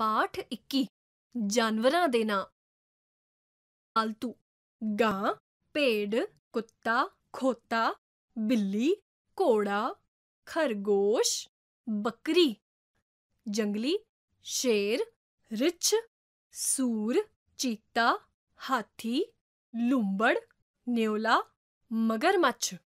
पाठ इक्की जानवर के नाम पालतू गां भेड़ कुत्ता खोता बिल्ली घोड़ा खरगोश बकरी जंगली शेर रिछ सूर चीता हाथी लूंबड़ न्योला मगरमच्छ